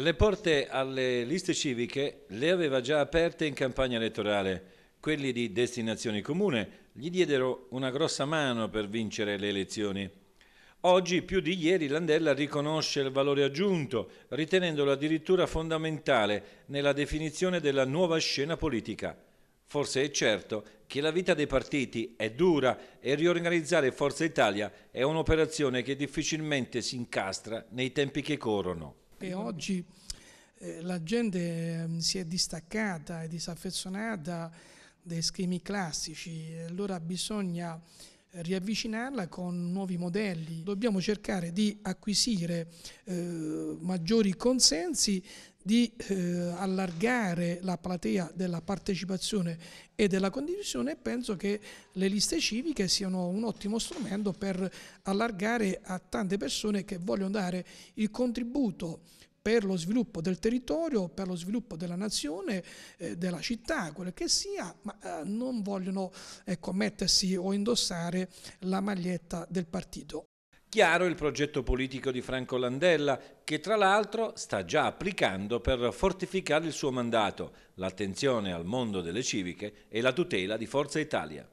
Le porte alle liste civiche le aveva già aperte in campagna elettorale. Quelli di destinazione comune gli diedero una grossa mano per vincere le elezioni. Oggi, più di ieri, Landella riconosce il valore aggiunto, ritenendolo addirittura fondamentale nella definizione della nuova scena politica. Forse è certo che la vita dei partiti è dura e riorganizzare Forza Italia è un'operazione che difficilmente si incastra nei tempi che corrono e oggi eh, la gente mm, si è distaccata e disaffezionata dai schemi classici, allora bisogna riavvicinarla con nuovi modelli. Dobbiamo cercare di acquisire eh, maggiori consensi di eh, allargare la platea della partecipazione e della condivisione e penso che le liste civiche siano un ottimo strumento per allargare a tante persone che vogliono dare il contributo per lo sviluppo del territorio, per lo sviluppo della nazione, eh, della città, quello che sia, ma eh, non vogliono ecco, mettersi o indossare la maglietta del partito. Chiaro il progetto politico di Franco Landella, che tra l'altro sta già applicando per fortificare il suo mandato, l'attenzione al mondo delle civiche e la tutela di Forza Italia.